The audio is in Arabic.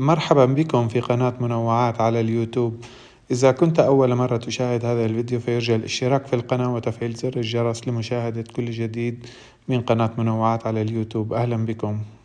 مرحبا بكم في قناة منوعات على اليوتيوب إذا كنت أول مرة تشاهد هذا الفيديو فيرجى الاشتراك في القناة وتفعيل زر الجرس لمشاهدة كل جديد من قناة منوعات على اليوتيوب أهلا بكم